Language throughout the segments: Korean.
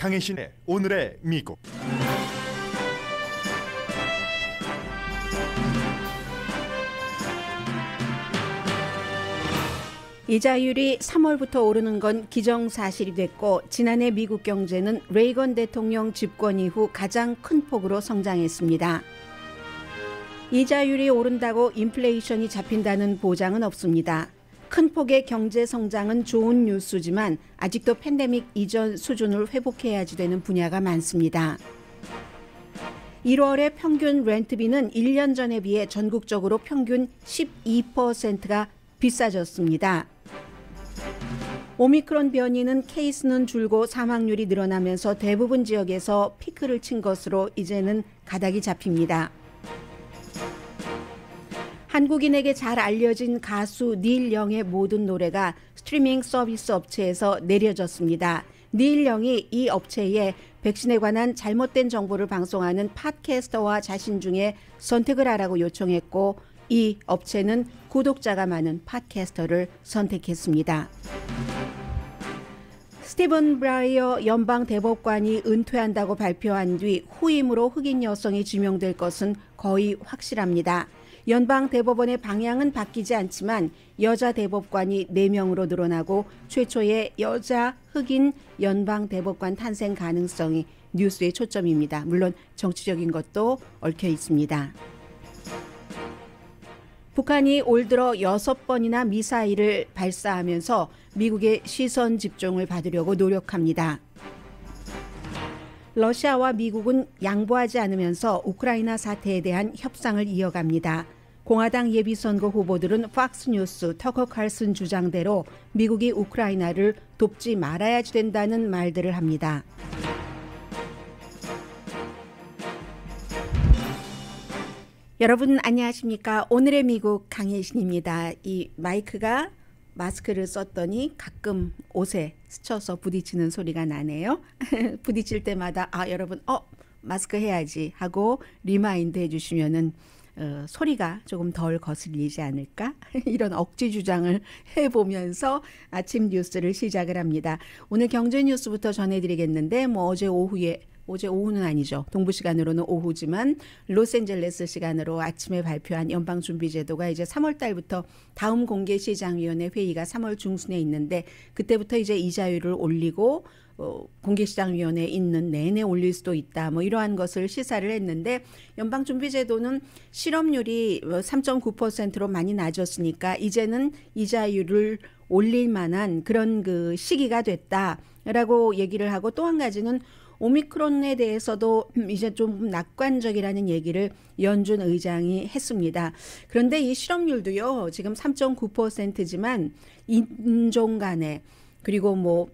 강혜신의 오늘의 미국 이자율이 3월부터 오르는 건 기정사실이 됐고 지난해 미국 경제는 레이건 대통령 집권 이후 가장 큰 폭으로 성장했습니다. 이자율이 오른다고 인플레이션이 잡힌다는 보장은 없습니다. 큰 폭의 경제 성장은 좋은 뉴스지만 아직도 팬데믹 이전 수준을 회복해야지 되는 분야가 많습니다. 1월의 평균 렌트비는 1년 전에 비해 전국적으로 평균 12%가 비싸졌습니다. 오미크론 변이는 케이스는 줄고 사망률이 늘어나면서 대부분 지역에서 피크를 친 것으로 이제는 가닥이 잡힙니다. 한국인에게 잘 알려진 가수 닐 영의 모든 노래가 스트리밍 서비스 업체에서 내려졌습니다. 닐 영이 이 업체에 백신에 관한 잘못된 정보를 방송하는 팟캐스터와 자신 중에 선택을 하라고 요청했고 이 업체는 구독자가 많은 팟캐스터를 선택했습니다. 스티븐 브라이어 연방 대법관이 은퇴한다고 발표한 뒤 후임으로 흑인 여성이 지명될 것은 거의 확실합니다. 연방 대법원의 방향은 바뀌지 않지만 여자 대법관이 4명으로 늘어나고 최초의 여자 흑인 연방 대법관 탄생 가능성이 뉴스의 초점입니다. 물론 정치적인 것도 얽혀 있습니다. 북한이 올 들어 6번이나 미사일을 발사하면서 미국의 시선 집중을 받으려고 노력합니다. 러시아와 미국은 양보하지 않으면서 우크라이나 사태에 대한 협상을 이어갑니다. 공화당 예비선거 후보들은 팍스뉴스 터커 칼슨 주장대로 미국이 우크라이나를 돕지 말아야지 된다는 말들을 합니다. 여러분 안녕하십니까? 오늘의 미국 강혜신입니다. 이 마이크가 마스크를 썼더니 가끔 옷에 스쳐서 부딪히는 소리가 나네요. 부딪힐 때마다 아 여러분 어 마스크 해야지 하고 리마인드 해주시면은 어, 소리가 조금 덜 거슬리지 않을까 이런 억지 주장을 해보면서 아침 뉴스를 시작을 합니다. 오늘 경제 뉴스부터 전해드리겠는데 뭐 어제 오후에 어제 오후는 아니죠. 동부 시간으로는 오후지만 로스앤젤레스 시간으로 아침에 발표한 연방준비제도가 이제 3월 달부터 다음 공개 시장위원회 회의가 3월 중순에 있는데 그때부터 이제 이자율을 올리고 어, 공개시장위원회에 있는 내내 올릴 수도 있다. 뭐 이러한 것을 시사를 했는데 연방준비제도는 실업률이 3.9%로 어, 많이 낮았으니까 이제는 이자율을 올릴 만한 그런 그 시기가 됐다라고 얘기를 하고 또 한 가지는 오미크론에 대해서도 음, 이제 좀 낙관적이라는 얘기를 연준 의장이 했습니다. 그런데 이 실업률도요, 지금 3.9%지만 인종 간에 그리고 뭐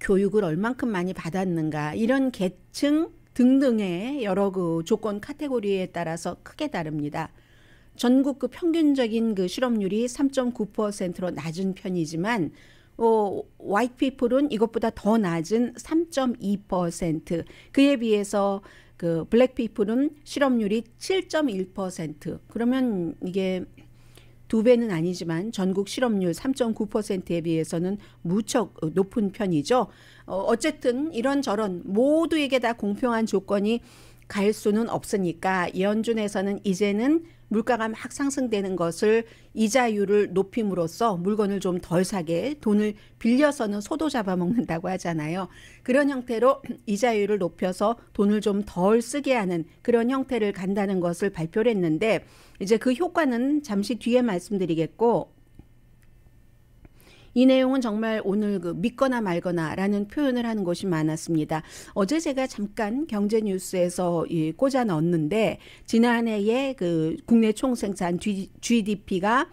교육을 얼만큼 많이 받았는가 이런 계층 등등의 여러 그 조건 카테고리에 따라서 크게 다릅니다. 전국 그 평균적인 그 실업률이 3.9%로 낮은 편이지만 어, white people은 이것보다 더 낮은 3.2%. 그에 비해서 그 블랙 people은 실업률이 7.1%. 그러면 이게 두 배는 아니지만 전국 실업률 3.9%에 비해서는 무척 어, 높은 편이죠. 어, 어쨌든 이런저런 모두에게 다 공평한 조건이 갈 수는 없으니까 연준에서는 이제는 물가가 막 상승되는 것을 이자율을 높임으로써 물건을 좀 덜 사게 돈을 빌려서는 소도 잡아먹는다고 하잖아요. 그런 형태로 이자율을 높여서 돈을 좀 덜 쓰게 하는 그런 형태를 간다는 것을 발표를 했는데 이제 그 효과는 잠시 뒤에 말씀드리겠고 이 내용은 정말 오늘 그 믿거나 말거나라는 표현을 하는 것이 많았습니다. 어제 제가 잠깐 경제 뉴스에서 이 꽂아 넣었는데 지난해에 그 국내 총생산 GDP가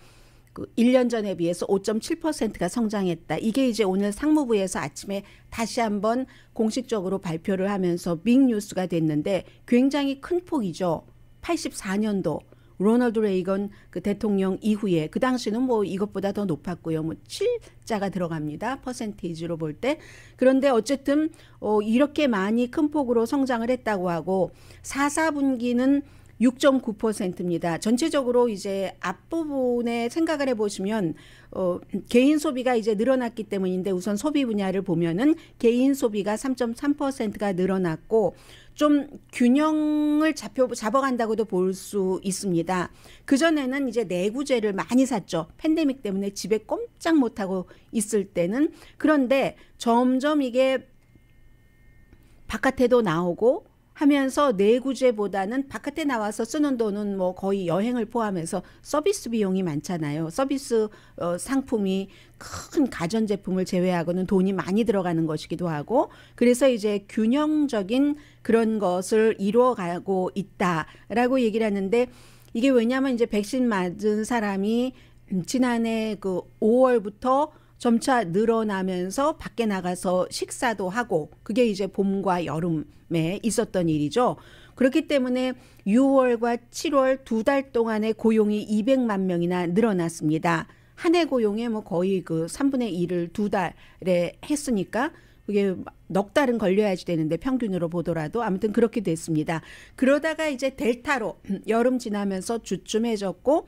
그 1년 전에 비해서 5.7%가 성장했다. 이게 이제 오늘 상무부에서 아침에 다시 한번 공식적으로 발표를 하면서 빅뉴스가 됐는데 굉장히 큰 폭이죠. 84년도 로널드 레이건 그 대통령 이후에 그 당시는 뭐 이것보다 더 높았고요. 뭐 7자가 들어갑니다. 퍼센테이지로 볼 때. 그런데 어쨌든 어 이렇게 많이 큰 폭으로 성장을 했다고 하고 4, 4분기는 6.9%입니다. 전체적으로 이제 앞부분에 생각을 해보시면 어, 개인 소비가 이제 늘어났기 때문인데 우선 소비 분야를 보면은 개인 소비가 3.3%가 늘어났고 좀 균형을 잡혀 잡아간다고도 볼 수 있습니다. 그 전에는 이제 내구재를 많이 샀죠. 팬데믹 때문에 집에 꼼짝 못 하고 있을 때는 그런데 점점 이게 바깥에도 나오고 하면서 내구재보다는 바깥에 나와서 쓰는 돈은 뭐 거의 여행을 포함해서 서비스 비용이 많잖아요. 서비스 어, 상품이 큰 가전제품을 제외하고는 돈이 많이 들어가는 것이기도 하고 그래서 이제 균형적인 그런 것을 이루어가고 있다라고 얘기를 하는데 이게 왜냐하면 이제 백신 맞은 사람이 지난해 그 5월부터 점차 늘어나면서 밖에 나가서 식사도 하고 그게 이제 봄과 여름에 있었던 일이죠. 그렇기 때문에 6월과 7월 두 달 동안의 고용이 200만 명이나 늘어났습니다. 한 해 고용의 뭐 거의 그 3분의 1을 두 달에 했으니까 그게 넉 달은 걸려야지 되는데 평균으로 보더라도 아무튼 그렇게 됐습니다. 그러다가 이제 델타로 여름 지나면서 주춤해졌고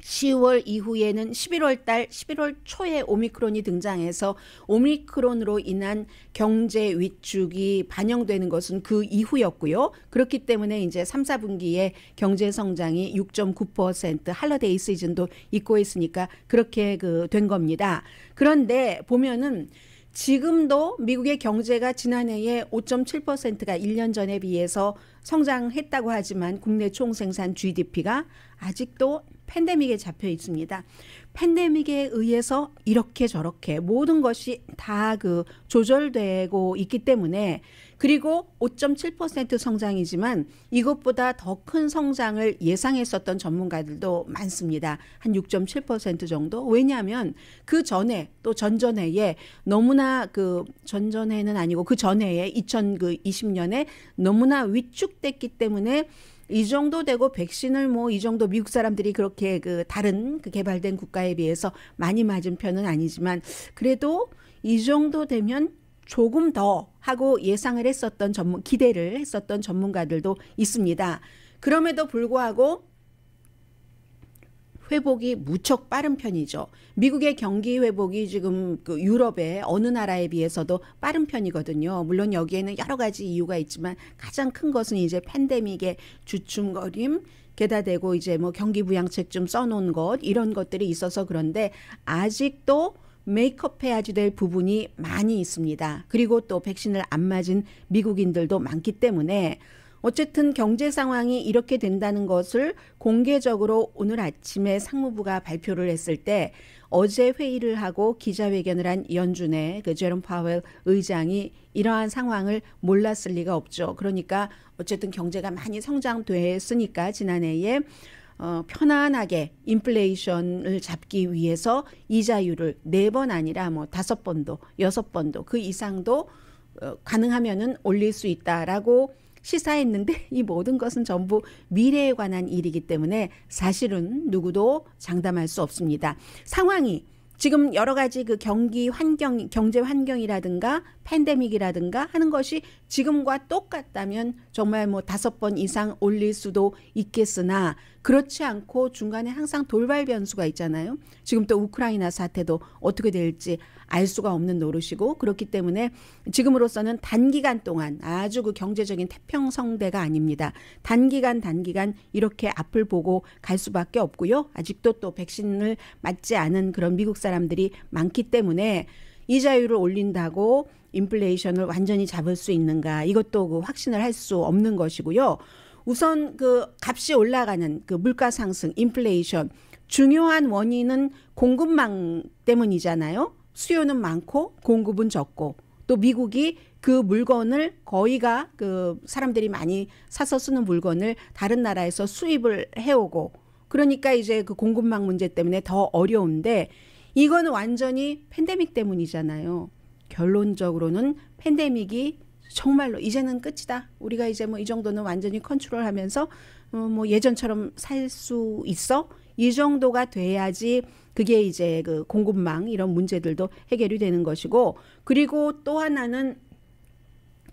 10월 이후에는 11월 달, 11월 초에 오미크론이 등장해서 오미크론으로 인한 경제 위축이 반영되는 것은 그 이후였고요. 그렇기 때문에 이제 3, 4분기에 경제 성장이 6.9% 할러데이 시즌도 있고 있으니까 그렇게 그 된 겁니다. 그런데 보면은 지금도 미국의 경제가 지난해에 5.7%가 1년 전에 비해서 성장했다고 하지만 국내 총생산 GDP가 아직도 팬데믹에 잡혀 있습니다. 팬데믹에 의해서 이렇게 저렇게 모든 것이 다 그 조절되고 있기 때문에 그리고 5.7% 성장이지만 이것보다 더 큰 성장을 예상했었던 전문가들도 많습니다. 한 6.7% 정도? 왜냐하면 그 전에 또 전전해에 너무나 그 전전해는 아니고 그 전해에 2020년에 너무나 위축됐기 때문에 이 정도 되고 백신을 뭐 이 정도 미국 사람들이 그렇게 그 다른 그 개발된 국가에 비해서 많이 맞은 편은 아니지만 그래도 이 정도 되면 조금 더 하고 예상을 했었던 전문 기대를 했었던 전문가들도 있습니다. 그럼에도 불구하고 회복이 무척 빠른 편이죠. 미국의 경기 회복이 지금 그 유럽의 어느 나라에 비해서도 빠른 편이거든요. 물론 여기에는 여러 가지 이유가 있지만 가장 큰 것은 이제 팬데믹의 주춤거림, 게다대고 이제 뭐 경기 부양책 좀 써놓은 것 이런 것들이 있어서 그런데 아직도 메이크업해야지 될 부분이 많이 있습니다. 그리고 또 백신을 안 맞은 미국인들도 많기 때문에 어쨌든 경제 상황이 이렇게 된다는 것을 공개적으로 오늘 아침에 상무부가 발표를 했을 때 어제 회의를 하고 기자회견을 한 연준의 그 제롬 파웰 의장이 이러한 상황을 몰랐을 리가 없죠. 그러니까 어쨌든 경제가 많이 성장됐으니까 지난해에 어, 편안하게 인플레이션을 잡기 위해서 이자율을 네 번 아니라 뭐 다섯 번도 여섯 번도 그 이상도 어, 가능하면은 올릴 수 있다라고 시사했는데 이 모든 것은 전부 미래에 관한 일이기 때문에 사실은 누구도 장담할 수 없습니다. 상황이 지금 여러 가지 그 경기 환경, 경제 환경이라든가 팬데믹이라든가 하는 것이 지금과 똑같다면 정말 뭐 다섯 번 이상 올릴 수도 있겠으나 그렇지 않고 중간에 항상 돌발 변수가 있잖아요. 지금 또 우크라이나 사태도 어떻게 될지 알 수가 없는 노릇이고 그렇기 때문에 지금으로서는 단기간 동안 아주 그 경제적인 태평성대가 아닙니다. 단기간 단기간 이렇게 앞을 보고 갈 수밖에 없고요. 아직도 또 백신을 맞지 않은 그런 미국 사람들이 많기 때문에 이자율을 올린다고 인플레이션을 완전히 잡을 수 있는가 이것도 그 확신을 할 수 없는 것이고요. 우선 그 값이 올라가는 그 물가 상승, 인플레이션 중요한 원인은 공급망 때문이잖아요. 수요는 많고 공급은 적고 또 미국이 그 물건을 거의가 그 사람들이 많이 사서 쓰는 물건을 다른 나라에서 수입을 해오고 그러니까 이제 그 공급망 문제 때문에 더 어려운데 이건 완전히 팬데믹 때문이잖아요. 결론적으로는 팬데믹이 정말로 이제는 끝이다. 우리가 이제 뭐 이 정도는 완전히 컨트롤하면서 음, 뭐 예전처럼 살 수 있어. 이 정도가 돼야지 그게 이제 그 공급망 이런 문제들도 해결이 되는 것이고 그리고 또 하나는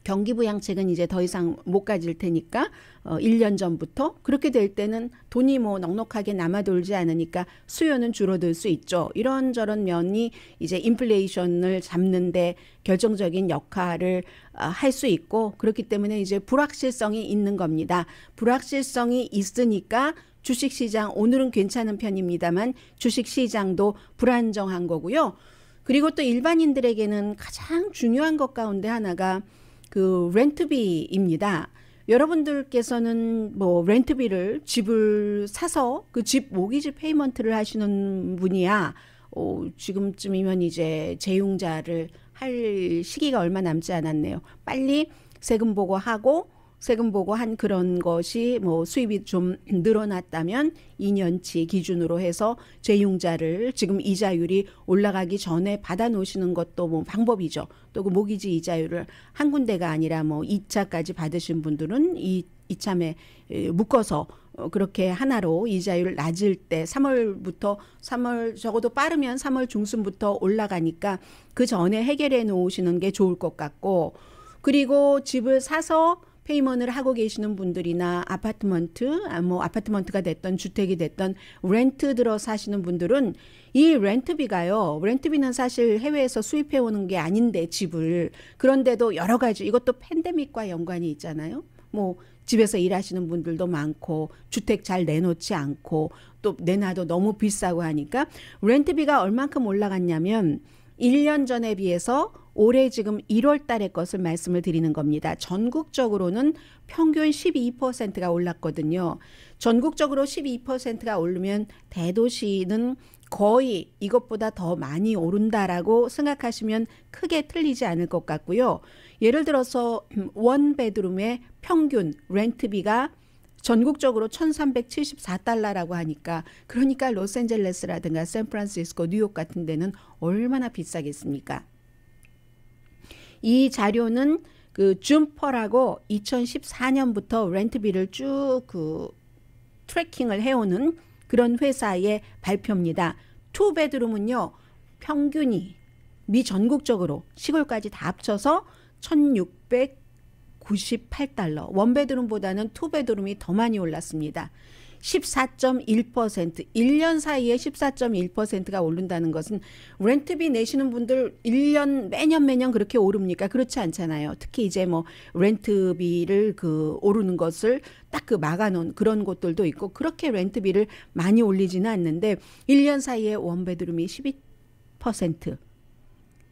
경기부양책은 이제 더 이상 못 가질 테니까 어, 1년 전부터 그렇게 될 때는 돈이 뭐 넉넉하게 남아 돌지 않으니까 수요는 줄어들 수 있죠. 이런저런 면이 이제 인플레이션을 잡는데 결정적인 역할을 어, 할수 있고 그렇기 때문에 이제 불확실성이 있는 겁니다. 불확실성이 있으니까 주식시장 오늘은 괜찮은 편입니다만 주식시장도 불안정한 거고요. 그리고 또 일반인들에게는 가장 중요한 것 가운데 하나가 그 렌트비입니다. 여러분들께서는 뭐 렌트비를 집을 사서 그 집 모기지 페이먼트를 하시는 분이야 어, 지금쯤이면 이제 재용자를할 시기가 얼마 남지 않았네요. 빨리 세금 보고하고 세금 보고한 그런 것이 뭐 수입이 좀 늘어났다면 2년치 기준으로 해서 재용자를 지금 이자율이 올라가기 전에 받아 놓으시는 것도 뭐 방법이죠. 또그 모기지 이자율을 한 군데가 아니라 뭐 2차까지 받으신 분들은 이 이참에 묶어서 어, 그렇게 하나로 이자율 낮을 때 3월부터 3월 적어도 빠르면 3월 중순부터 올라가니까 그 전에 해결해 놓으시는 게 좋을 것 같고 그리고 집을 사서 페이먼을 하고 계시는 분들이나 아파트먼트, 아, 뭐 아파트먼트가 됐던 주택이 됐던 렌트 들어 사시는 분들은 이 렌트비가요. 렌트비는 사실 해외에서 수입해 오는 게 아닌데 집을 그런데도 여러 가지 이것도 팬데믹과 연관이 있잖아요. 뭐 집에서 일하시는 분들도 많고 주택 잘 내놓지 않고 또 내놔도 너무 비싸고 하니까 렌트비가 얼만큼 올라갔냐면 1년 전에 비해서 올해 지금 1월 달의 것을 말씀을 드리는 겁니다. 전국적으로는 평균 12%가 올랐거든요. 전국적으로 12%가 오르면 대도시는 거의 이것보다 더 많이 오른다라고 생각하시면 크게 틀리지 않을 것 같고요. 예를 들어서 원 베드룸의 평균 렌트비가 전국적으로 1374달러라고 하니까 그러니까 로스앤젤레스라든가 샌프란시스코, 뉴욕 같은 데는 얼마나 비싸겠습니까? 이 자료는 그 줌퍼라고 2014년부터 렌트비를 쭉 그 트래킹을 해오는 그런 회사의 발표입니다. 투 베드룸은요 평균이 미 전국적으로 시골까지 다 합쳐서 1,698달러. 원 베드룸보다는 투 베드룸이 더 많이 올랐습니다. 14.1% 1년 사이에 14.1%가 오른다는 것은 렌트비 내시는 분들 1년 매년 매년 그렇게 오릅니까? 그렇지 않잖아요. 특히 이제 뭐 렌트비를 그 오르는 것을 딱 그 막아놓은 그런 곳들도 있고 그렇게 렌트비를 많이 올리지는 않는데 1년 사이에 원베드룸이 12%.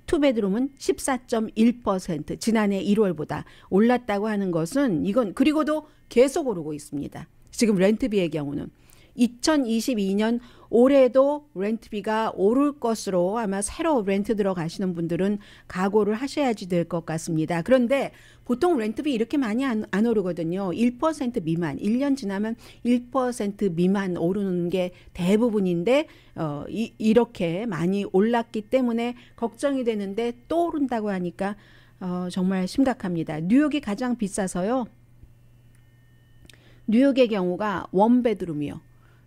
투베드룸은 14.1% 지난해 1월보다 올랐다고 하는 것은 이건 그리고도 계속 오르고 있습니다. 지금 렌트비의 경우는 2022년 올해도 렌트비가 오를 것으로 아마 새로 렌트 들어가시는 분들은 각오를 하셔야지 될 것 같습니다. 그런데 보통 렌트비 이렇게 많이 안, 안 오르거든요. 1% 미만, 1년 지나면 1% 미만 오르는 게 대부분인데 어, 이, 이렇게 많이 올랐기 때문에 걱정이 되는데 또 오른다고 하니까 어, 정말 심각합니다. 뉴욕이 가장 비싸서요. 뉴욕의 경우가 원베드룸이요.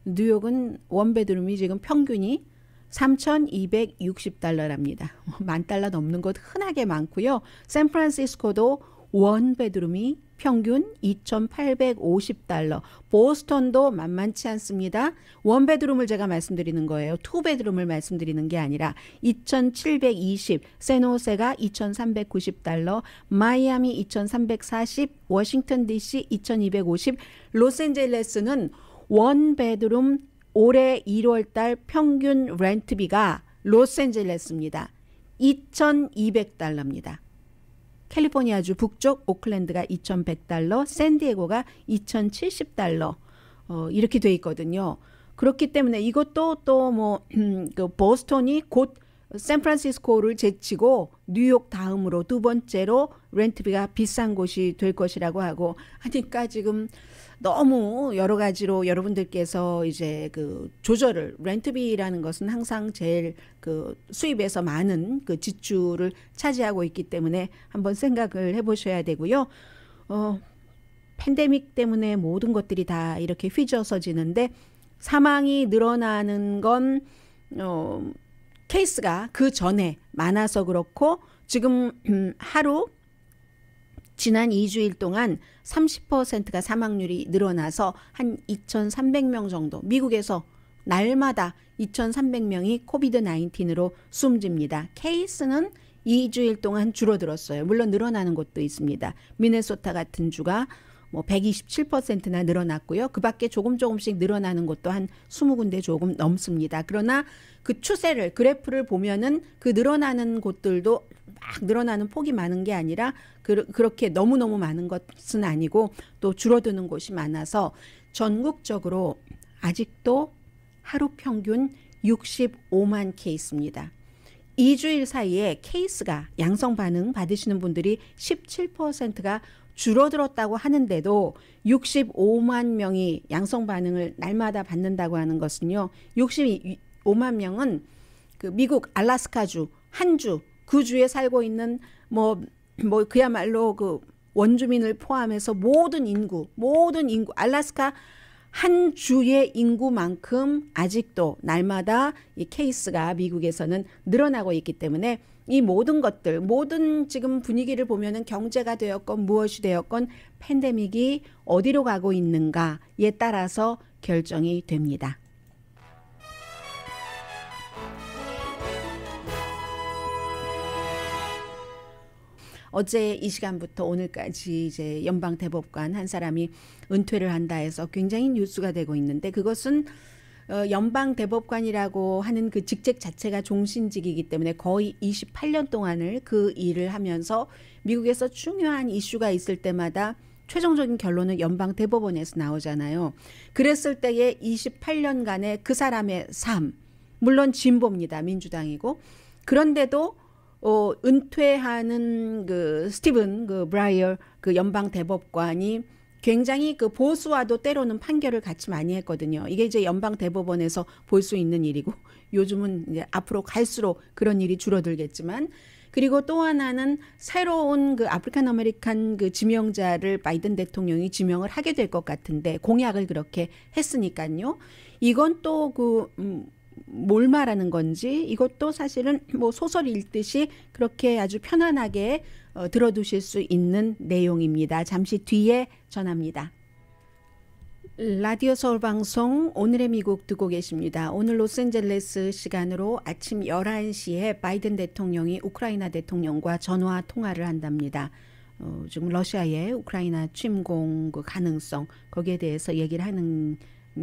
뉴욕은 원베드룸이 지금 평균이 3,260달러랍니다. 만 달러 넘는 곳 흔하게 많고요. 샌프란시스코도 원베드룸이 평균 2,850달러. 보스턴도 만만치 않습니다. 원베드룸을 제가 말씀드리는 거예요. 투베드룸을 말씀드리는 게 아니라 2,720, 세노세가 2,390달러, 마이애미 2,340, 워싱턴 DC 2,250, 로스앤젤레스는 원 베드룸 올해 1월 달 평균 렌트비가 로스앤젤레스입니다. 2,200달러입니다. 캘리포니아주 북쪽 오클랜드가 2,100달러, 샌디에고가 2,070달러 어, 이렇게 돼 있거든요. 그렇기 때문에 이것도 또 뭐 그 보스턴이 곧 샌프란시스코를 제치고 뉴욕 다음으로 두 번째로 렌트비가 비싼 곳이 될 것이라고 하고 하니까 지금 너무 여러 가지로 여러분들께서 이제 그 조절을 렌트비라는 것은 항상 제일 그 수입에서 많은 그 지출을 차지하고 있기 때문에 한번 생각을 해보셔야 되고요. 어, 팬데믹 때문에 모든 것들이 다 이렇게 휘저어지는데 사망이 늘어나는 건 어, 케이스가 그 전에 많아서 그렇고 지금 음, 하루 지난 2주일 동안 30%가 사망률이 늘어나서 한 2,300명 정도 미국에서 날마다 2,300명이 코비드 19으로 숨집니다. 케이스는 2주일 동안 줄어들었어요. 물론 늘어나는 곳도 있습니다. 미네소타 같은 주가 뭐 127%나 늘어났고요. 그 밖에 조금 조금씩 늘어나는 곳도 한 20군데 조금 넘습니다. 그러나 그 추세를 그래프를 보면은 그 늘어나는 곳들도 막 늘어나는 폭이 많은 게 아니라 그, 그렇게 너무너무 많은 것은 아니고 또 줄어드는 곳이 많아서 전국적으로 아직도 하루 평균 65만 케이스입니다. 2주일 사이에 케이스가 양성 반응 받으시는 분들이 17%가 줄어들었다고 하는데도 65만 명이 양성 반응을 날마다 받는다고 하는 것은요. 65만 명은 그 미국 알라스카주 한주그 주에 살고 있는 뭐뭐 뭐 그야말로 그 원주민을 포함해서 모든 인구 모든 인구 알라스카 한 주의 인구만큼 아직도 날마다 이 케이스가 미국에서는 늘어나고 있기 때문에 이 모든 것들, 모든 지금 분위기를 보면은 경제가 되었건 무엇이 되었건 팬데믹이 어디로 가고 있는가에 따라서 결정이 됩니다. 어제 이 시간부터 오늘까지 이제 연방 대법관 한 사람이 은퇴를 한다 해서 굉장히 뉴스가 되고 있는데 그것은 어, 연방 대법관이라고 하는 그 직책 자체가 종신직이기 때문에 거의 28년 동안을 그 일을 하면서 미국에서 중요한 이슈가 있을 때마다 최종적인 결론은 연방 대법원에서 나오잖아요. 그랬을 때의 28년간의 그 사람의 삶, 물론 진보입니다. 민주당이고. 그런데도 어, 은퇴하는 그 스티븐 그 브라이어 그 연방 대법관이 굉장히 그 보수와도 때로는 판결을 같이 많이 했거든요. 이게 이제 연방 대법원에서 볼 수 있는 일이고 요즘은 이제 앞으로 갈수록 그런 일이 줄어들겠지만 그리고 또 하나는 새로운 그 아프리칸 아메리칸 그 지명자를 바이든 대통령이 지명을 하게 될 것 같은데 공약을 그렇게 했으니까요. 이건 또그 음, 뭘 말하는 건지 이것도 사실은 뭐 소설 읽듯이 그렇게 아주 편안하게 어, 들어두실 수 있는 내용입니다. 잠시 뒤에 전합니다. 라디오 서울 방송 오늘의 미국 듣고 계십니다. 오늘 로스앤젤레스 시간으로 아침 11시에 바이든 대통령이 우크라이나 대통령과 전화 통화를 한답니다. 어, 지금 러시아의 우크라이나 침공 그 가능성 거기에 대해서 얘기를 하는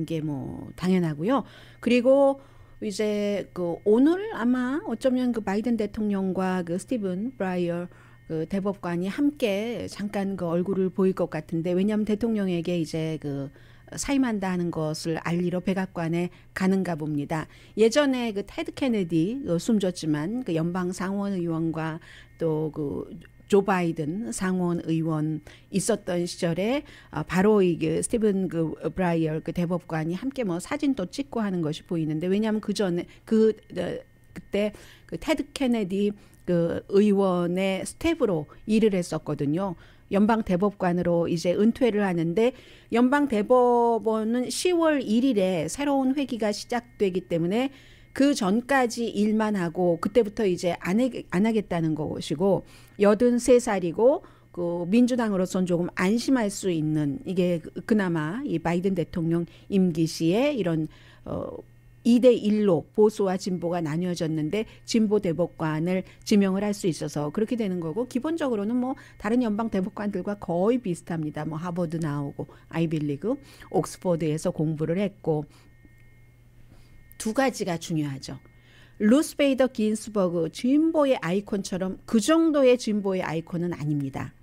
게 뭐 당연하고요. 그리고 이제 그 오늘 아마 어쩌면 그 바이든 대통령과 그 스티븐 브라이어 그 대법관이 함께 잠깐 그 얼굴을 보일 것 같은데 왜냐하면 대통령에게 이제 그 사임한다 하는 것을 알리러 백악관에 가는가 봅니다. 예전에 그 테드 케네디 어, 숨졌지만 그 연방 상원 의원과 또 그 조 바이든 상원 의원 있었던 시절에 어, 바로 이 그 스티븐 그 브라이얼 그 대법관이 함께 뭐 사진도 찍고 하는 것이 보이는데 왜냐하면 그 전에 그 어, 그때 그 테드 케네디 그 의원의 스텝으로 일을 했었거든요. 연방 대법관으로 이제 은퇴를 하는데 연방 대법원은 10월 1일에 새로운 회기가 시작되기 때문에 그 전까지 일만 하고 그때부터 이제 안, 해, 안 하겠다는 것이고 여든 세살이고그 민주당으로선 조금 안심할 수 있는 이게 그, 그나마 이 바이든 대통령 임기 시에 이런 어 2대 1로 보수와 진보가 나뉘어졌는데 진보 대법관을 지명을 할 수 있어서 그렇게 되는 거고 기본적으로는 뭐 다른 연방 대법관들과 거의 비슷합니다. 뭐 하버드 나오고 아이빌리그, 옥스퍼드에서 공부를 했고 두 가지가 중요하죠. 루스베이더 긴스버그 진보의 아이콘처럼 그 정도의 진보의 아이콘은 아닙니다.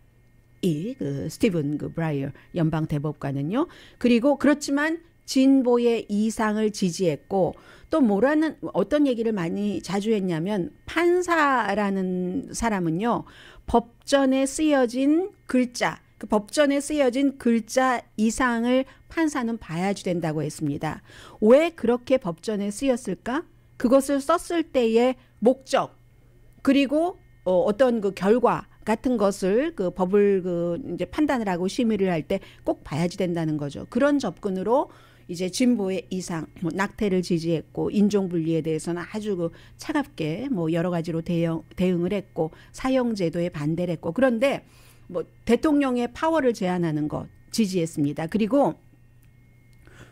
이그 스티븐 그 브라이어 연방 대법관은요. 그리고 그렇지만 진보의 이상을 지지했고 또 뭐라는 어떤 얘기를 많이 자주 했냐면 판사라는 사람은요 법전에 쓰여진 글자 그 법전에 쓰여진 글자 이상을 판사는 봐야지 된다고 했습니다. 왜 그렇게 법전에 쓰였을까? 그것을 썼을 때의 목적 그리고 어, 어떤 그 결과 같은 것을 그 법을 그 이제 판단을 하고 심의를 할 때 꼭 봐야지 된다는 거죠. 그런 접근으로 이제 진보의 이상, 뭐 낙태를 지지했고 인종 분리에 대해서는 아주 그 차갑게 뭐 여러 가지로 대응 대응을 했고 사형 제도에 반대를 했고 그런데 뭐 대통령의 파워를 제한하는 것 지지했습니다. 그리고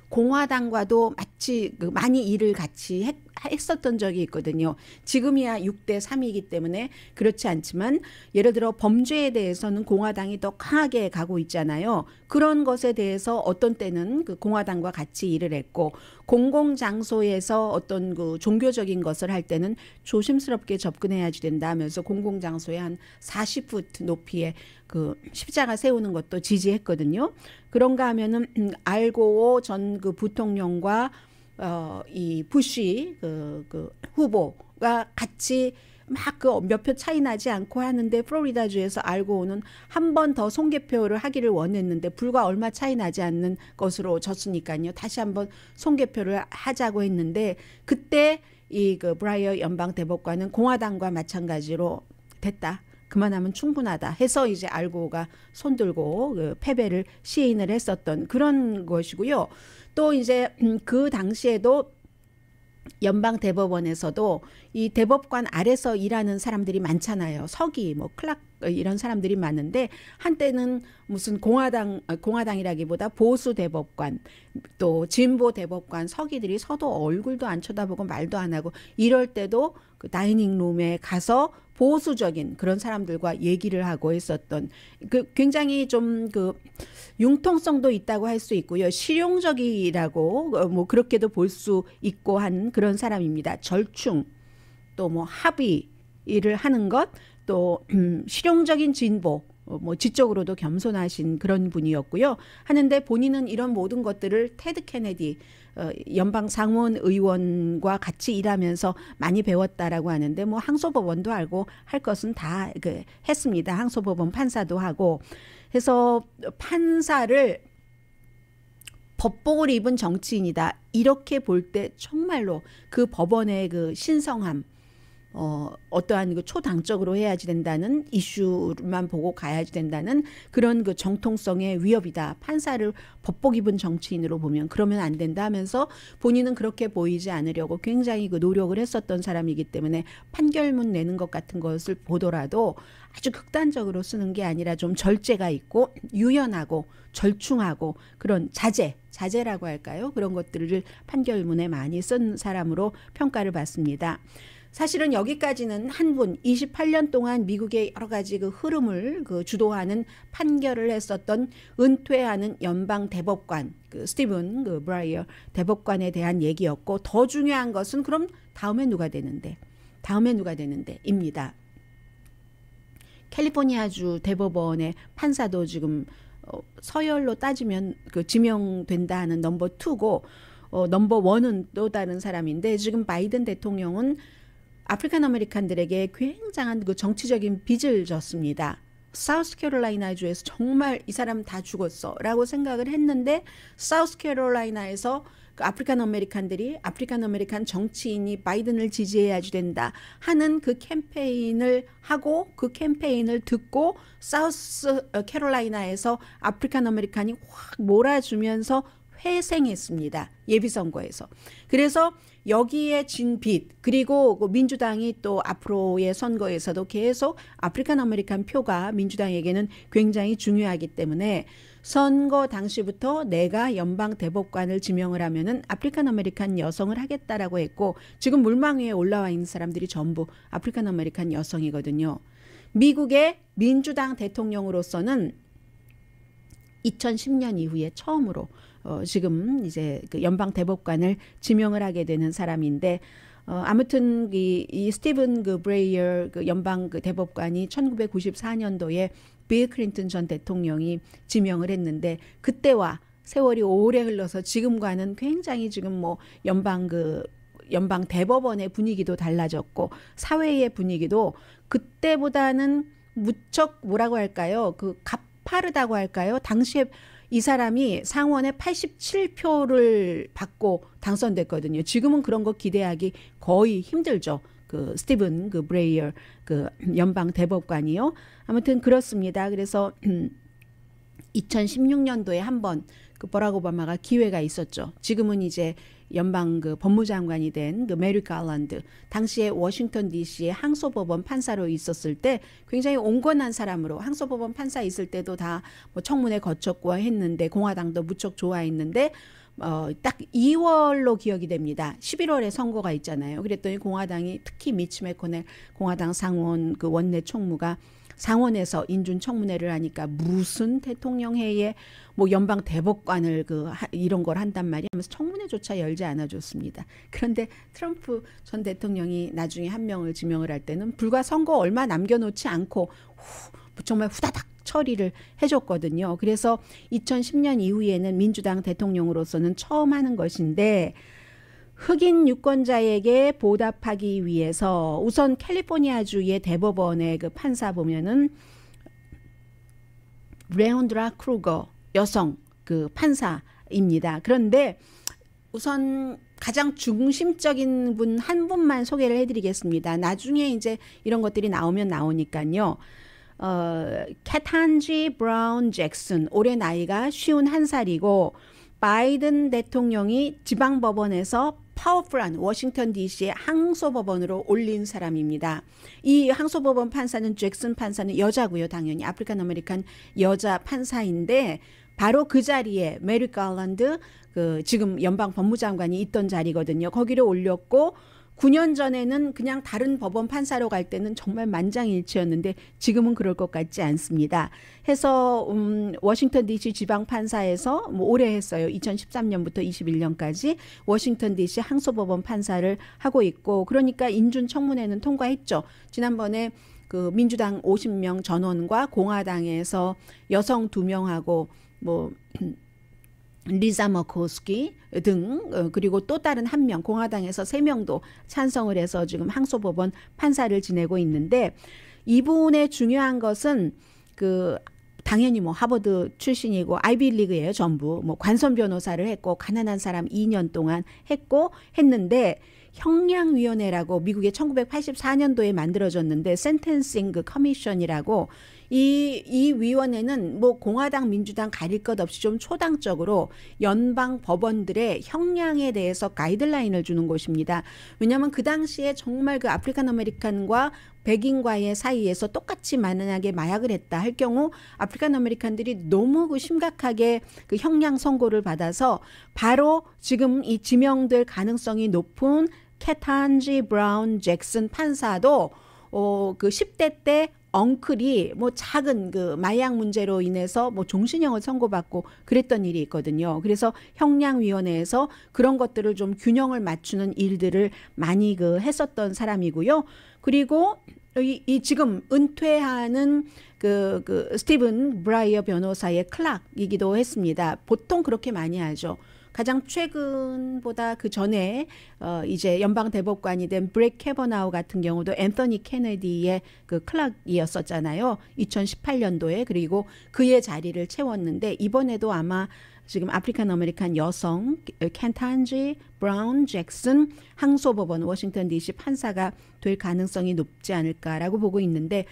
공화당과도 마치 그 많이 일을 같이 했, 했었던 적이 있거든요. 지금이야 6대 3이기 때문에 그렇지 않지만 예를 들어 범죄에 대해서는 공화당이 더 강하게 가고 있잖아요. 그런 것에 대해서 어떤 때는 그 공화당과 같이 일을 했고 공공 장소에서 어떤 그 종교적인 것을 할 때는 조심스럽게 접근해야지 된다면서 공공 장소에 한4 0ฟ트 높이의 그 십자가 세우는 것도 지지했거든요. 그런가 하면은 음, 알고전 그 부통령과 어, 이 부시 그, 그 후보가 같이 막 그 몇 표 차이 나지 않고 하는데 플로리다주에서 알고 오는 한 번 더 송개표를 하기를 원했는데 불과 얼마 차이 나지 않는 것으로 졌으니까요. 다시 한번 송개표를 하자고 했는데 그때 이그 브라이어 연방 대법관은 공화당과 마찬가지로 됐다. 그만하면 충분하다 해서 이제 알고가 손들고 그 패배를 시인을 했었던 그런 것이고요. 또 이제 음, 그 당시에도 연방 대법원에서도 이 대법관 아래서 일하는 사람들이 많잖아요. 서기, 뭐 클락 이런 사람들이 많은데 한때는 무슨 공화당 아, 공화당이라기보다 보수 대법관 또 진보 대법관 서기들이 서도 얼굴도 안 쳐다보고 말도 안 하고 이럴 때도 그 다이닝 룸에 가서 보수적인 그런 사람들과 얘기를 하고 있었던 그 굉장히 좀 그 융통성도 있다고 할 수 있고요. 실용적이라고 어, 뭐 그렇게도 볼 수 있고 한 그런 사람입니다. 절충 또 뭐 합의 일을 하는 것또 음, 실용적인 진보 어, 뭐 지적으로도 겸손하신 그런 분이었고요. 하는데 본인은 이런 모든 것들을 테드 케네디 어, 연방 상원 의원과 같이 일하면서 많이 배웠다라고 하는데 뭐 항소법원도 알고 할 것은 다그 했습니다. 항소법원 판사도 하고 해서 판사를 법복을 입은 정치인이다 이렇게 볼 때 정말로 그 법원의 그 신성함 어, 어떠한 그 초당적으로 해야지 된다는 이슈만 보고 가야지 된다는 그런 그 정통성의 위협이다. 판사를 법복 입은 정치인으로 보면 그러면 안 된다 하면서 본인은 그렇게 보이지 않으려고 굉장히 그 노력을 했었던 사람이기 때문에 판결문 내는 것 같은 것을 보더라도 아주 극단적으로 쓰는 게 아니라 좀 절제가 있고 유연하고 절충하고 그런 자제, 자제라고 할까요? 그런 것들을 판결문에 많이 쓴 사람으로 평가를 받습니다. 사실은 여기까지는 한 분 28년 동안 미국의 여러 가지 그 흐름을 그 주도하는 판결을 했었던 은퇴하는 연방 대법관 그 스티븐 그 브라이어 대법관에 대한 얘기였고 더 중요한 것은 그럼 다음에 누가 되는데 다음에 누가 되는데입니다. 캘리포니아주 대법원의 판사도 지금 어, 서열로 따지면 그 지명된다 하는 넘버 투고 어, 넘버 원은 또 다른 사람인데 지금 바이든 대통령은 아프리칸 아메리칸들에게 굉장한 그 정치적인 빚을 졌습니다. 사우스캐롤라이나주에서 정말 이 사람 다 죽었어라고 생각을 했는데 사우스캐롤라이나에서 그 아프리칸 아메리칸들이 아프리칸 아메리칸 정치인이 바이든을 지지해야지 된다 하는 그 캠페인을 하고 그 캠페인을 듣고 사우스 어, 캐롤라이나에서 아프리칸 아메리칸이 확 몰아주면서 회생했습니다. 예비선거에서. 그래서 여기에 진 빛 그리고 그 민주당이 또 앞으로의 선거에서도 계속 아프리칸 아메리칸 표가 민주당에게는 굉장히 중요하기 때문에 선거 당시부터 내가 연방 대법관을 지명을 하면은 아프리칸 아메리칸 여성을 하겠다라고 했고 지금 물망 위에 올라와 있는 사람들이 전부 아프리칸 아메리칸 여성이거든요. 미국의 민주당 대통령으로서는 2010년 이후에 처음으로 어, 지금 이제 그 연방 대법관을 지명을 하게 되는 사람인데 어, 아무튼 이, 이 스티븐 그 브레이어 그 연방 그 대법관이 1994년도에 빌 클린턴 전 대통령이 지명을 했는데 그때와 세월이 오래 흘러서 지금과는 굉장히 지금 뭐 연방 그 연방 대법원의 분위기도 달라졌고 사회의 분위기도 그때보다는 무척 뭐라고 할까요? 그 가파르다고 할까요? 당시에 이 사람이 상원의 87표를 받고 당선됐거든요. 지금은 그런 거 기대하기 거의 힘들죠. 그 스티븐 그 브레이어 그 연방 대법관이요. 아무튼 그렇습니다. 그래서 2016년도에 한번 그 버락 오바마가 기회가 있었죠. 지금은 이제 연방 그 법무장관이 된 그 메리 갈란드 당시에 워싱턴 D.C.의 항소법원 판사로 있었을 때 굉장히 온건한 사람으로 항소법원 판사 있을 때도 다 뭐 청문회 거쳤고 했는데 공화당도 무척 좋아했는데 어, 딱 2월로 기억이 됩니다. 11월에 선거가 있잖아요. 그랬더니 공화당이 특히 미치 메코넬 공화당 상원 그 원내 총무가 상원에서 인준 청문회를 하니까 무슨 대통령회의에 뭐 연방 대법관을 그 하, 이런 걸 한단 말이야 하면서 청문회조차 열지 않아 줬습니다. 그런데 트럼프 전 대통령이 나중에 한 명을 지명을 할 때는 불과 선거 얼마 남겨 놓지 않고 후, 정말 후다닥 처리를 해줬거든요. 그래서 2010년 이후에는 민주당 대통령으로서는 처음 하는 것인데 흑인 유권자에게 보답하기 위해서 우선 캘리포니아주의 대법원의 그 판사 보면은 레온드라 크루거 여성 그 판사입니다. 그런데 우선 가장 중심적인 분 한 분만 소개를 해드리겠습니다. 나중에 이제 이런 것들이 나오면 나오니까요. 어, 캐탄지 브라운 잭슨 올해 나이가 쉬운 한 살이고 바이든 대통령이 지방법원에서 파워풀한 워싱턴 DC의 항소법원으로 올린 사람입니다. 이 항소법원 판사는 잭슨 판사는 여자고요. 당연히 아프리칸 아메리칸 여자 판사인데 바로 그 자리에 메리 갈란드 그 지금 연방 법무장관이 있던 자리거든요. 거기를 올렸고 9년 전에는 그냥 다른 법원 판사로 갈 때는 정말 만장일치였는데 지금은 그럴 것 같지 않습니다. 해서 음, 워싱턴 DC 지방 판사에서 뭐 올해 했어요. 2013년부터 21년까지 워싱턴 DC 항소법원 판사를 하고 있고 그러니까 인준 청문회는 통과했죠. 지난번에 그 민주당 50명 전원과 공화당에서 여성 2명하고 뭐 리자 머코스키 등 어, 그리고 또 다른 한 명 공화당에서 세 명도 찬성을 해서 지금 항소법원 판사를 지내고 있는데 이분의 중요한 것은 그 당연히 뭐 하버드 출신이고 아이비리그예요 전부 뭐 관선 변호사를 했고 가난한 사람 2년 동안 했고 했는데 형량위원회라고 미국의 1984년도에 만들어졌는데 센텐싱 그 커미션이라고 이, 이 위원회는 뭐 공화당, 민주당 가릴 것 없이 좀 초당적으로 연방 법원들의 형량에 대해서 가이드라인을 주는 곳입니다. 왜냐하면 그 당시에 정말 그 아프리칸 아메리칸과 백인과의 사이에서 똑같이 만약에 마약을 했다 할 경우 아프리칸 아메리칸들이 너무 그 심각하게 그 형량 선고를 받아서 바로 지금 이 지명될 가능성이 높은 캐탄지 브라운 잭슨 판사도 어, 그 10대 때 엉클이 뭐 작은 그 마약 문제로 인해서 뭐 종신형을 선고받고 그랬던 일이 있거든요. 그래서 형량위원회에서 그런 것들을 좀 균형을 맞추는 일들을 많이 그 했었던 사람이고요. 그리고 이, 이 지금 은퇴하는 그, 그 스티븐 브라이어 변호사의 클락이기도 했습니다. 보통 그렇게 많이 하죠. 가장 최근보다 그 전에 어 이제 연방 대법관이 된 브렉 캐버나우 같은 경우도 앤서니 케네디의 그 클락이었었잖아요. 2018년도에 그리고 그의 자리를 채웠는데 이번에도 아마 지금 아프리칸 아메리칸 여성 어, 켄탄지 브라운 잭슨 항소법원 워싱턴 DC 판사가 될 가능성이 높지 않을까라고 보고 있는데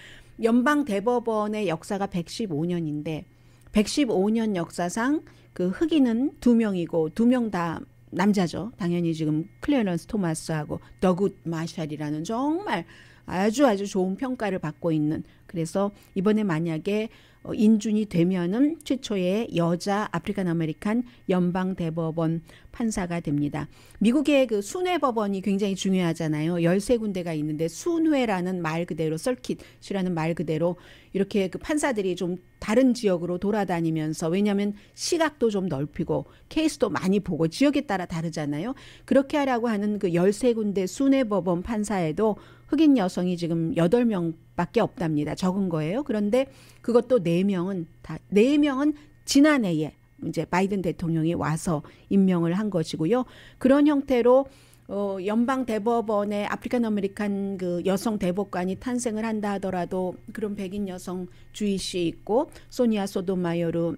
연방 대법원의 역사가 115년인데 115년 역사상 그 흑인은 두 명이고 두 명 다 남자죠. 당연히 지금 클레런스 토마스하고 더굿 마샬이라는 정말 아주 아주 좋은 평가를 받고 있는 그래서 이번에 만약에 어, 인준이 되면은 최초의 여자 아프리칸 아메리칸 연방 대법원 판사가 됩니다. 미국의 그 순회 법원이 굉장히 중요하잖아요. 열세 군데가 있는데 순회라는 말 그대로 썰킷이라는 말 그대로 이렇게 그 판사들이 좀 다른 지역으로 돌아다니면서 왜냐하면 시각도 좀 넓히고 케이스도 많이 보고 지역에 따라 다르잖아요. 그렇게 하라고 하는 그 열세 군데 순회 법원 판사에도 흑인 여성이 지금 여덟 명밖에 없답니다. 적은 거예요. 그런데 그것도 네명은다 네명은 지난해에 이제 바이든 대통령이 와서 임명을 한 것이고요. 그런 형태로 어, 연방 대법원의 아프리칸 아메리칸 그 여성 대법관이 탄생을 한다 하더라도 그런 백인 여성 주이 씨 있고 소니아 소도마요르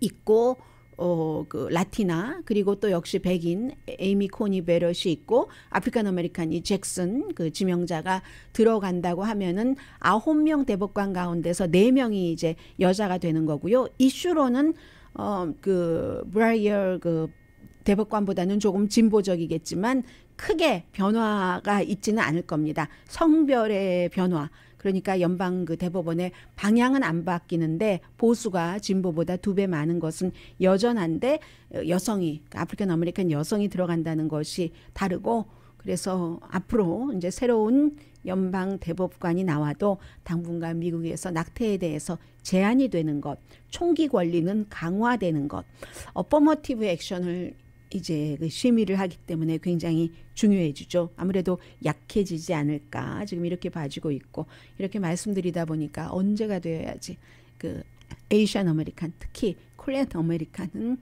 있고 어, 그 라티나 그리고 또 역시 백인 에이미 코니 베럿이 있고 아프리칸 아메리칸 이 잭슨 그 지명자가 들어간다고 하면은 아홉 명 대법관 가운데서 네 명이 이제 여자가 되는 거고요. 이슈로는 어그 브라이어 그 대법관보다는 조금 진보적이겠지만 크게 변화가 있지는 않을 겁니다. 성별의 변화. 그러니까 연방 그 대법원의 방향은 안 바뀌는데 보수가 진보보다 두 배 많은 것은 여전한데 여성이 아프리칸 아메리칸 여성이 들어간다는 것이 다르고 그래서 앞으로 이제 새로운 연방 대법관이 나와도 당분간 미국에서 낙태에 대해서 제한이 되는 것, 총기 권리는 강화되는 것, 어퍼머티브 액션을 이제 그 심의를 하기 때문에 굉장히 중요해지죠. 아무래도 약해지지 않을까 지금 이렇게 봐지고 있고 이렇게 말씀드리다 보니까 언제가 되어야지 그 에이션 아메리칸 특히 콜렌 아메리칸은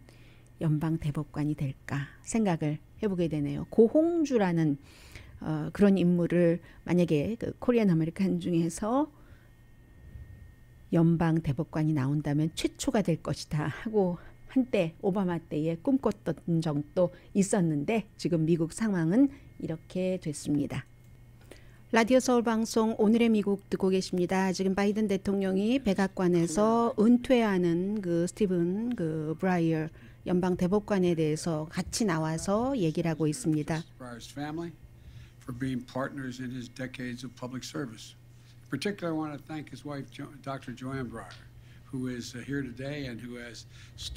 연방 대법관이 될까 생각을 해보게 되네요. 고홍주라는 어, 그런 인물을 만약에 그 코리안 아메리칸 중에서 연방 대법관이 나온다면 최초가 될 것이다 하고 한때 오바마 때에 꿈꿨던 적도 있었는데 지금 미국 상황은 이렇게 됐습니다. 라디오 서울 방송 오늘의 미국 듣고 계십니다. 지금 바이든 대통령이 백악관에서 은퇴하는 그 스티븐 그 브라이어 연방 대법관에 대해서 같이 나와서 얘기를 하고 있습니다. p a r t i c u l a r I want to thank his wife, Dr. Joanne Breyer. Uh,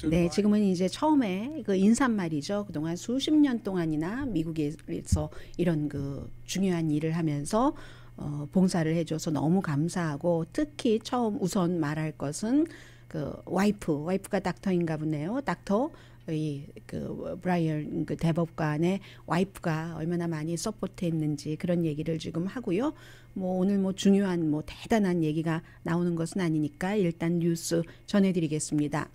네, 지금은 이제 처음에 그 인사말이죠. 그동안 수십 년 동안이나 미국에서 이런 그 중요한 일을 하면서 어, 봉사를 해줘서 너무 감사하고 특히 처음 우선 말할 것은 그 와이프, 와이프가 닥터인가 보네요. 닥터 이그 브라이언 그 대법관의 와이프가 얼마나 많이 서포트했는지 그런 얘기를 지금 하고요. 뭐 오늘 뭐 중요한 뭐 대단한 얘기가 나오는 것은 아니니까 일단 뉴스 전해드리겠습니다.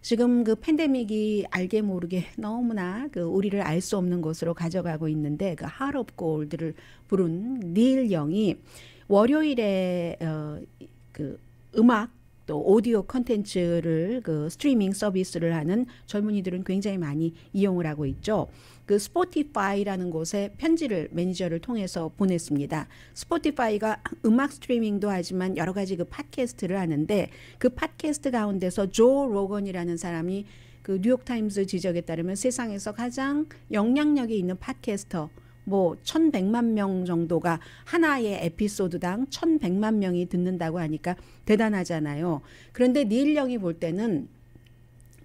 지금 그 팬데믹이 알게 모르게 너무나 그 우리를 알 수 없는 곳으로 가져가고 있는데 그 하럽 골드를 부른 닐 영이 월요일에 어그 음악 또 오디오 컨텐츠를 그 스트리밍 서비스를 하는 젊은이들은 굉장히 많이 이용을 하고 있죠. 그 스포티파이라는 곳에 편지를 매니저를 통해서 보냈습니다. 스포티파이가 음악 스트리밍도 하지만 여러 가지 그 팟캐스트를 하는데 그 팟캐스트 가운데서 조 로건이라는 사람이 그 뉴욕타임스 지적에 따르면 세상에서 가장 영향력이 있는 팟캐스터 뭐 1,100만 명 정도가 하나의 에피소드당 1,100만 명이 듣는다고 하니까 대단하잖아요. 그런데 닐 영이 볼 때는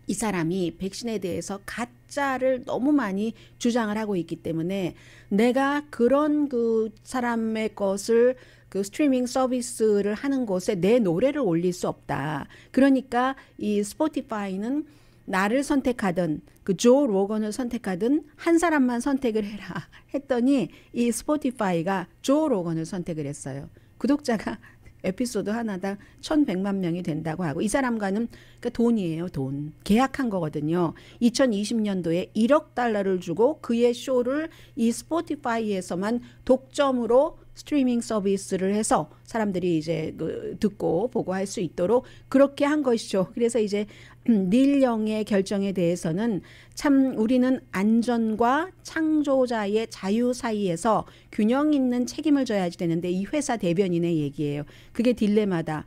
이 사람이 백신에 대해서 가짜를 너무 많이 주장을 하고 있기 때문에 내가 그런 그 사람의 것을 그 스트리밍 서비스를 하는 곳에 내 노래를 올릴 수 없다. 그러니까 이 스포티파이는 나를 선택하든 그 조 로건을 선택하든 한 사람만 선택을 해라 했더니 이 스포티파이가 조 로건을 선택을 했어요. 구독자가 에피소드 하나당 1,100만 명이 된다고 하고 이 사람과는 그 돈이에요, 돈. 계약한 거거든요. 2020년도에 1억 달러를 주고 그의 쇼를 이 스포티파이에서만 독점으로 스트리밍 서비스를 해서 사람들이 이제 그 듣고 보고 할 수 있도록 그렇게 한 것이죠. 그래서 이제 음, 닐 영의 결정에 대해서는 참 우리는 안전과 창조자의 자유 사이에서 균형 있는 책임을 져야지 되는데 이 회사 대변인의 얘기예요. 그게 딜레마다.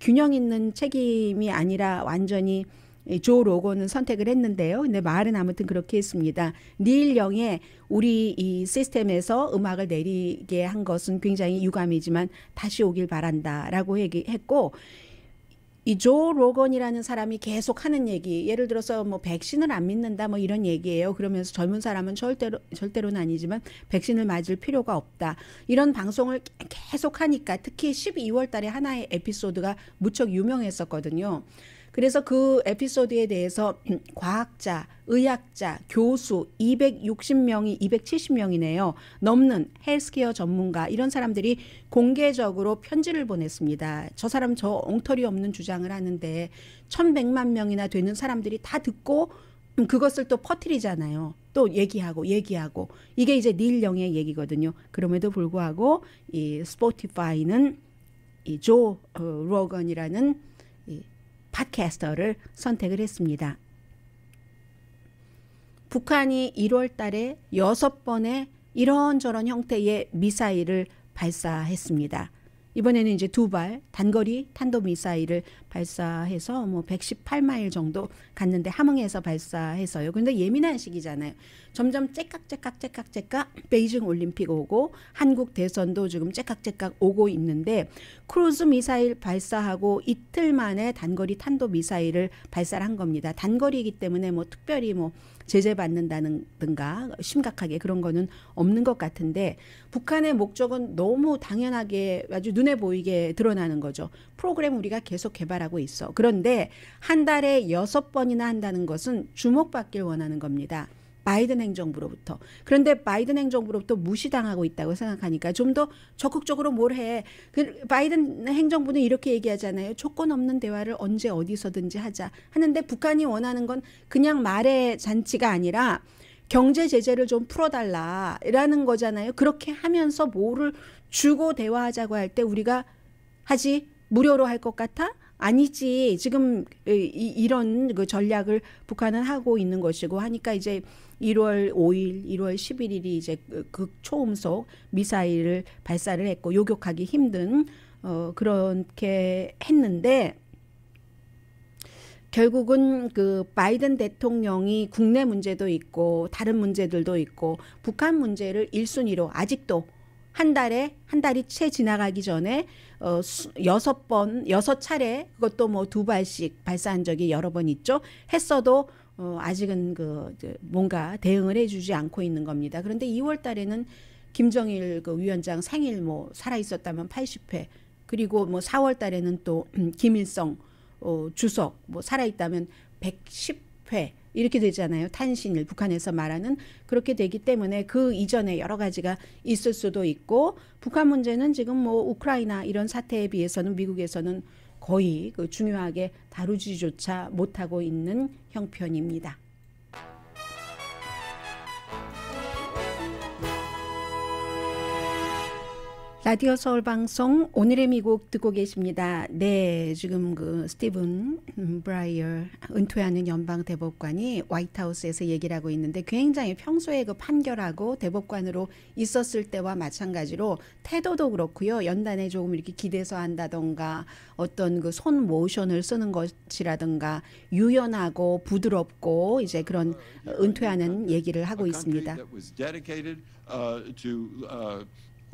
균형 있는 책임이 아니라 완전히 예, 조로건은 선택을 했는데요. 근데 말은 아무튼 그렇게 했습니다. 닐 영의 우리 이 시스템에서 음악을 내리게 한 것은 굉장히 유감이지만 다시 오길 바란다라고 얘기했고 이 조 로건이라는 사람이 계속 하는 얘기, 예를 들어서 뭐 백신을 안 믿는다 뭐 이런 얘기예요. 그러면서 젊은 사람은 절대로 절대로는 아니지만 백신을 맞을 필요가 없다. 이런 방송을 계속 하니까 특히 12월 달에 하나의 에피소드가 무척 유명했었거든요. 그래서 그 에피소드에 대해서 과학자, 의학자, 교수 260명이 270명이네요. 넘는 헬스케어 전문가 이런 사람들이 공개적으로 편지를 보냈습니다. 저 사람 저 엉터리 없는 주장을 하는데 1100만 명이나 되는 사람들이 다 듣고 음, 그것을 또 퍼뜨리잖아요. 또 얘기하고 얘기하고 이게 이제 닐 영의 얘기거든요. 그럼에도 불구하고 이 스포티파이는 이조 어, 로건이라는 캐스터를 선택을 했습니다. 북한이 1월 달에 6번의 이런저런 형태의 미사일을 발사했습니다. 이번에는 이제 두 발 단거리 탄도 미사일을 발사해서 뭐 118마일 정도 갔는데 함흥에서 발사해서요. 근데 예민한 시기잖아요. 점점 째깍째깍째깍째깍 베이징 올림픽 오고 한국 대선도 지금 째깍째깍 오고 있는데 크루즈 미사일 발사하고 이틀 만에 단거리 탄도 미사일을 발사한 겁니다. 단거리이기 때문에 뭐 특별히 뭐 제재받는다든가 심각하게 그런 거는 없는 것 같은데 북한의 목적은 너무 당연하게 아주 눈에 보이게 드러나는 거죠. 프로그램 우리가 계속 개발하고 있어. 그런데 한 달에 여섯 번이나 한다는 것은 주목받길 원하는 겁니다. 바이든 행정부로부터. 그런데 바이든 행정부로부터 무시당하고 있다고 생각하니까 좀 더 적극적으로 뭘 해. 그 바이든 행정부는 이렇게 얘기하잖아요. 조건 없는 대화를 언제 어디서든지 하자. 하는데 북한이 원하는 건 그냥 말의 잔치가 아니라 경제 제재를 좀 풀어달라라는 거잖아요. 그렇게 하면서 뭐를 주고 대화하자고 할 때 우리가 하지 무료로 할 것 같아? 아니지 지금 이, 런그 전략을 북한은 하고 있는 것이고 하니까 이제 1월 5일, 1월 11일이 이제 극초음속 그, 그 미사일을 발사를 했고 요격하기 힘든 어 그렇게 했는데 결국은 그 바이든 대통령이 국내 문제도 있고 다른 문제들도 있고 북한 문제를 1순위로 아직도 한 달에 한 달이 채 지나가기 전에 어, 수, 여섯 번, 여섯 차례 그것도 뭐 두 발씩 발사한 적이 여러 번 있죠. 했어도 어, 아직은 그 뭔가 대응을 해주지 않고 있는 겁니다. 그런데 2월 달에는 김정일 그 위원장 생일 뭐 살아 있었다면 80회 그리고 뭐 4월 달에는 또 음, 김일성 어, 주석 뭐 살아 있다면 110회 이렇게 되잖아요. 탄신일 북한에서 말하는 그렇게 되기 때문에 그 이전에 여러 가지가 있을 수도 있고 북한 문제는 지금 뭐 우크라이나 이런 사태에 비해서는 미국에서는 거의 그 중요하게 다루지조차 못하고 있는 형편입니다. 라디오 서울 방송 오늘의 미국 듣고 계십니다. 네, 지금 그 스티븐 브라이어 은퇴하는 연방 대법관이 화이트하우스에서 얘기를 하고 있는데 굉장히 평소에 그 판결하고 대법관으로 있었을 때와 마찬가지로 태도도 그렇고요. 연단에 조금 이렇게 기대서 한다던가 어떤 그 손 모션을 쓰는 것이라든가 유연하고 부드럽고 이제 그런 어, 예, 은퇴하는 아, 아, 얘기를 하고 있습니다.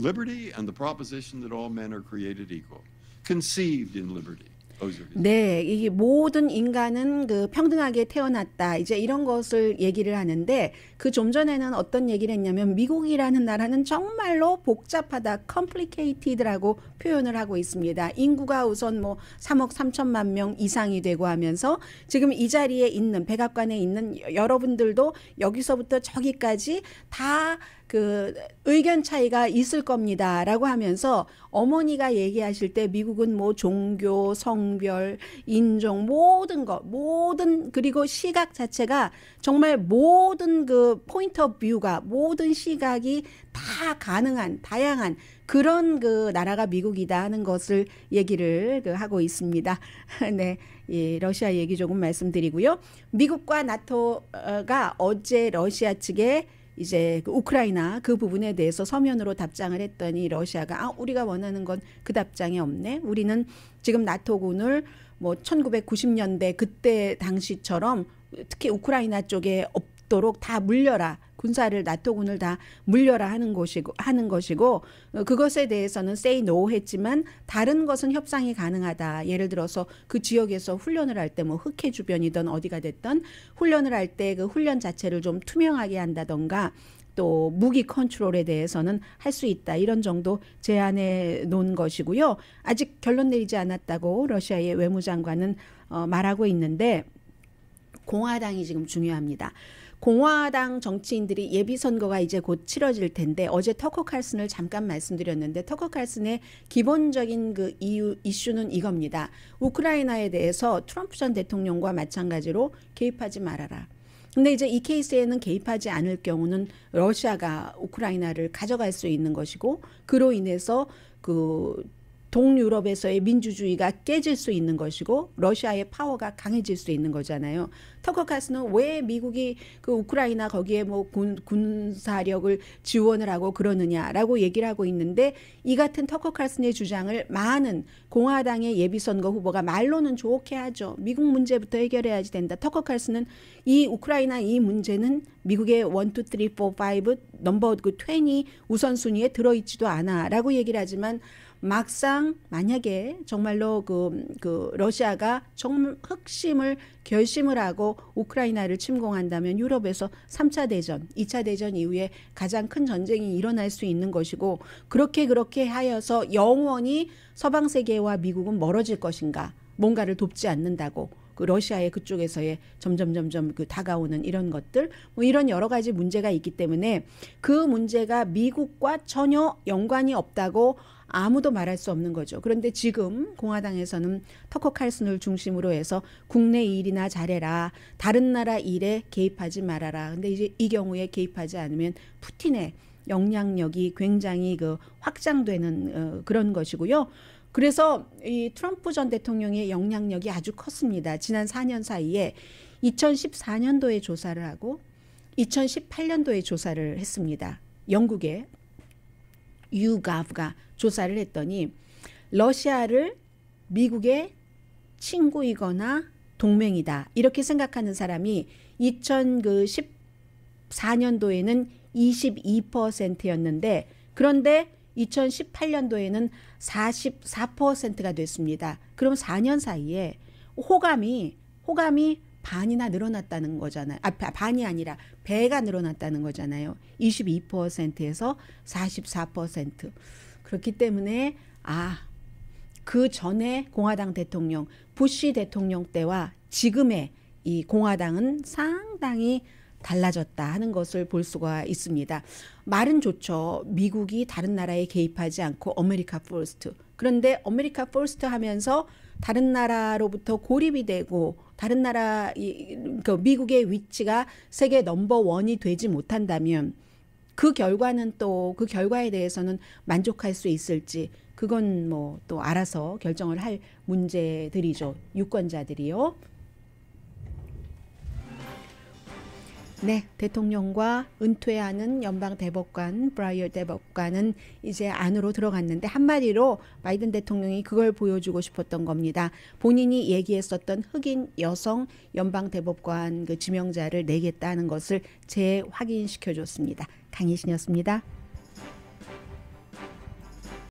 liberty and the proposition that all men are created equal, conceived in liberty. 네, 이 모든 인간은 그 평등하게 태어났다. 이제 이런 것을 얘기를 하는데 그 좀 전에는 어떤 얘기를 했냐면 미국이라는 나라는 정말로 복잡하다, complicated라고 표현을 하고 있습니다. 인구가 우선 뭐 3억 3천만 명 이상이 되고 하면서 지금 이 자리에 있는 백악관에 있는 여러분들도 여기서부터 저기까지 다그 의견 차이가 있을 겁니다라고 하면서 어머니가 얘기하실 때 미국은 뭐 종교, 성별, 인종 모든 것 모든 그리고 시각 자체가 정말 모든 그 포인트 오브 뷰가 모든 시각이 다 가능한 다양한 그런 그 나라가 미국이다 하는 것을 얘기를 그 하고 있습니다. 네. 예, 러시아 얘기 조금 말씀드리고요. 미국과 나토가 어제 러시아 측에 이제 그 우크라이나 그 부분에 대해서 서면으로 답장을 했더니 러시아가 아 우리가 원하는 건 그 답장이 없네. 우리는 지금 나토군을 뭐 1990년대 그때 당시처럼 특히 우크라이나 쪽에 없도록 다 물려라. 군사를 나토군을 다 물려라 하는 것이고 하는 것이고 어, 그것에 대해서는 세이 노 했지만 다른 것은 협상이 가능하다. 예를 들어서 그 지역에서 훈련을 할 때 뭐 흑해 주변이든 어디가 됐든 훈련을 할 때 그 훈련 자체를 좀 투명하게 한다던가 또 무기 컨트롤에 대해서는 할 수 있다 이런 정도 제안해 놓은 것이고요. 아직 결론 내리지 않았다고 러시아의 외무장관은 어, 말하고 있는데 공화당이 지금 중요합니다. 공화당 정치인들이 예비선거가 이제 곧 치러질 텐데 어제 터커 칼슨을 잠깐 말씀드렸는데 터커 칼슨의 기본적인 그 이유, 이슈는 이겁니다. 우크라이나에 대해서 트럼프 전 대통령과 마찬가지로 개입하지 말아라. 근데 이제 이 케이스에는 개입하지 않을 경우는 러시아가 우크라이나를 가져갈 수 있는 것이고 그로 인해서 그 동유럽에서의 민주주의가 깨질 수 있는 것이고 러시아의 파워가 강해질 수 있는 거잖아요. 터커카스는 왜 미국이 그 우크라이나 거기에 뭐 군, 군사력을 지원을 하고 그러느냐라고 얘기를 하고 있는데 이 같은 터커카슨의 주장을 많은 공화당의 예비선거 후보가 말로는 좋게 하죠. 미국 문제부터 해결해야지 된다. 터커카슨은이 우크라이나 이 문제는 미국의 1, 2, 3, 4, 5 넘버 그20 우선순위에 들어있지도 않아라고 얘기를 하지만 막상 만약에 정말로 그, 그 러시아가 정말 흑심을 결심을 하고 우크라이나를 침공한다면 유럽에서 3차 대전, 2차 대전 이후에 가장 큰 전쟁이 일어날 수 있는 것이고 그렇게 그렇게 하여서 영원히 서방 세계와 미국은 멀어질 것인가? 뭔가를 돕지 않는다고 그 러시아의 그쪽에서의 점점 점점 그 다가오는 이런 것들 뭐 이런 여러 가지 문제가 있기 때문에 그 문제가 미국과 전혀 연관이 없다고 아무도 말할 수 없는 거죠. 그런데 지금 공화당에서는 터커 칼슨을 중심으로 해서 국내 일이나 잘해라. 다른 나라 일에 개입하지 말아라. 근데 이제 이 경우에 개입하지 않으면 푸틴의 영향력이 굉장히 그 확장되는 어, 그런 것이고요. 그래서 이 트럼프 전 대통령의 영향력이 아주 컸습니다. 지난 4년 사이에 2014년도에 조사를 하고 2018년도에 조사를 했습니다. 영국의 유가브가 조사를 했더니 러시아를 미국의 친구이거나 동맹이다 이렇게 생각하는 사람이 2014년도에는 22%였는데 그런데 2018년도에는 44%가 됐습니다. 그럼 4년 사이에 호감이 호감이 반이나 늘어났다는 거잖아요. 아, 반이 아니라 배가 늘어났다는 거잖아요. 22%에서 44%. 그렇기 때문에 아, 그 전에 공화당 대통령, 부시 대통령 때와 지금의 이 공화당은 상당히 달라졌다 하는 것을 볼 수가 있습니다. 말은 좋죠. 미국이 다른 나라에 개입하지 않고 아메리카 포스트. 그런데 아메리카 포스트 하면서 다른 나라로부터 고립이 되고 다른 나라 이, 그 미국의 위치가 세계 넘버 원이 되지 못한다면 그 결과는 또 그 결과에 대해서는 만족할 수 있을지 그건 뭐 또 알아서 결정을 할 문제들이죠 유권자들이요. 네, 대통령과 은퇴하는 연방 대법관 브라이어 대법관은 이제 안으로 들어갔는데 한마디로 바이든 대통령이 그걸 보여주고 싶었던 겁니다. 본인이 얘기했었던 흑인 여성 연방 대법관 그 지명자를 내겠다는 것을 재확인시켜 줬습니다. 강희신이었습니다.